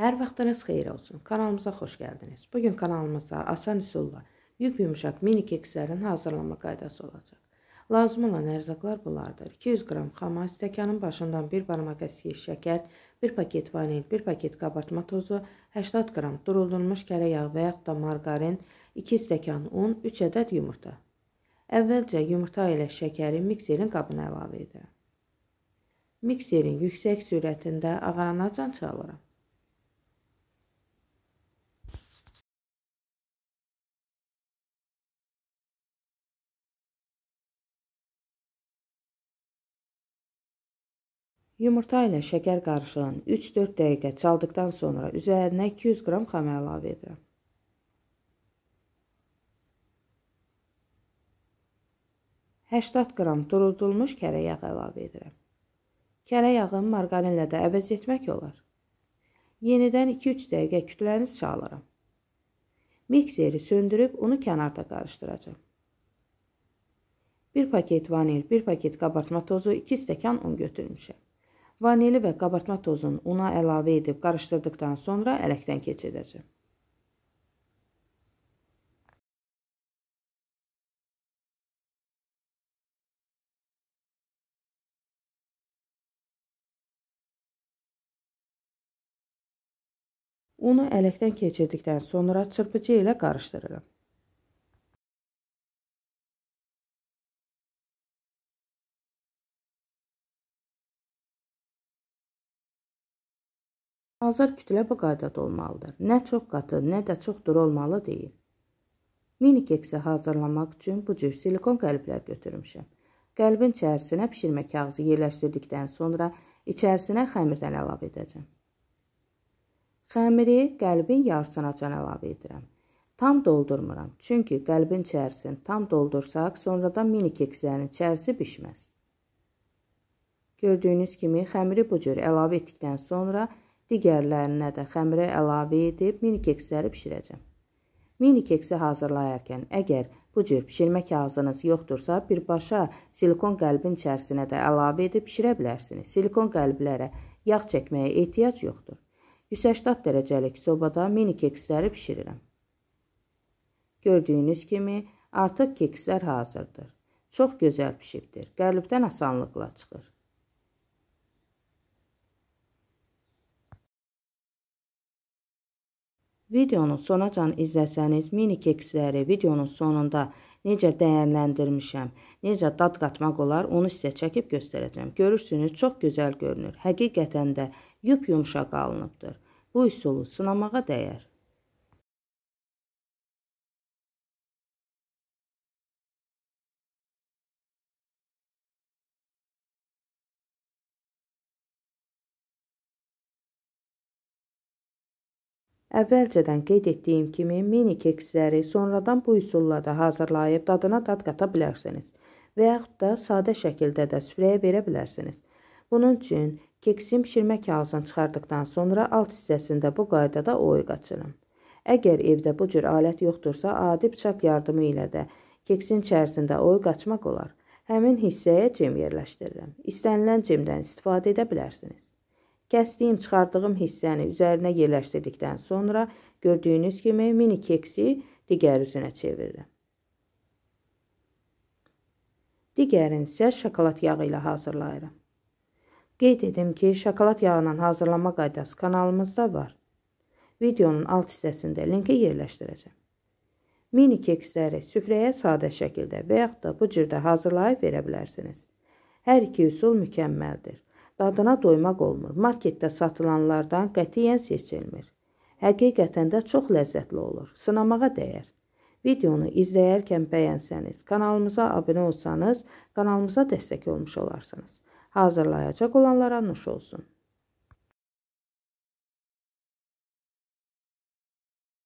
Hər vaxtınız xeyir olsun. Kanalımıza xoş gəldiniz. Bugün kanalımızda asan üsulla yup-yumuşaq mini kekslərin hazırlanma qaydası olacaq. Lazım olan ərzaqlar bunlardır. 200 qram xama, stəkanın başından 1 barmaq əskiyi şəkər, 1 paket vanil, 1 paket qabartma tozu, 80 qram duruldurmuş kərə yağı və yaxud da margarin, 2 stəkan un, 3 ədəd yumurta. Əvvəlcə yumurta ilə şəkəri mikserin qabına əlavə edirəm. Mikserin yüksək sürətində ağaranacan çalıram. Yumurta ilə şəkər qarışığın 3-4 dəqiqə çaldıqdan sonra üzərinə 200 qram xamə əlavə edirəm. Həştat qram durudulmuş kərə yağı əlavə edirəm. Kərə yağını margarinlə də əvəz etmək olar. Yenidən 2-3 dəqiqə kütləniz çağıraram. Mikseri söndürüb unu kənarda qarışdıracam. 1 paket vanil, 1 paket qabartma tozu, 2 stəkan un götürmüşəm. Vanili və qabartma tozunu una əlavə edib qarışdırdıqdan sonra ələkdən keçirəcəm. Unu ələkdən keçirdikdən sonra çırpıcı ilə qarışdırıram. Azar kütlə bu qaydada olmalıdır. Nə çox qatı, nə də çox duru olmalı deyil. Mini keksi hazırlamaq üçün bu cür silikon qəlblər götürmüşəm. Qəlbin içərisinə bişirmə kağızı yerləşdirdikdən sonra içərisinə xəmirdən əlavə edəcəm. Xəmiri qəlbin yarısına can əlavə edirəm. Tam doldurmuram, çünki qəlbin içərisini tam doldursaq, sonradan mini kekslərin içərisi bişməz. Gördüyünüz kimi xəmiri bu cür əlavə etdikdən sonra digərlərinə də xəmirə əlavə edib mini keksləri bişirəcəm. Mini keksi hazırlayarkən əgər bu cür bişirmə kağızınız yoxdursa, birbaşa silikon qəlbin içərisinə də əlavə edib bişirə bilərsiniz. Silikon qəlblərə yağ çəkməyə ehtiyac yoxdur. 180 dərəcəlik sobada mini keksləri bişirirəm. Gördüyünüz kimi, artıq kekslər hazırdır. Çox gözəl pişibdir. Qəlbdən asanlıqla çıxır. Videonu sonacan izləsəniz, mini keksləri videonun sonunda necə dəyərləndirmişəm, necə dad qatmaq olar, onu sizə çəkib göstərəcəm. Görürsünüz, çox gözəl görünür. Həqiqətən də yup-yumşaq alınıbdır. Bu üsulu sınamağa dəyər. Əvvəlcədən qeyd etdiyim kimi mini keksləri sonradan bu üsulla da hazırlayıb dadına dad qata bilərsiniz və yaxud da sadə şəkildə də süfrəyə verə bilərsiniz. Bunun üçün keksin bişirmə kağızını çıxartdıqdan sonra alt hissəsində bu qaydada oyuq açırım. Əgər evdə bu cür alət yoxdursa, adi bıçaq yardımı ilə də keksin içərisində oyuq açmaq olar. Həmin hissəyə cim yerləşdirirəm. İstənilən cimdən istifadə edə bilərsiniz. Kəsdiyim, çıxardığım hissəni üzərinə yerləşdirdikdən sonra gördüyünüz kimi mini keksi digər üzünə çevirirəm. Digərini isə şokolad yağı ilə hazırlayıram. Qeyd edim ki, şokolad yağından hazırlama qaydası kanalımızda var. Videonun alt hissəsində linki yerləşdirəcəm. Mini keksləri süfrəyə sadə şəkildə və yaxud da bu cürdə hazırlayıb verə bilərsiniz. Hər iki üsul mükəmməldir. Dadına doymaq olmur. Marketdə satılanlardan qətiyyən seçilmir. Həqiqətən də çox ləzzətli olur. Sınamağa dəyər. Videonu izləyərkən bəyənsəniz, kanalımıza abunə olsanız, kanalımıza dəstək olmuş olarsınız. Hazırlayacaq olanlara nuş olsun.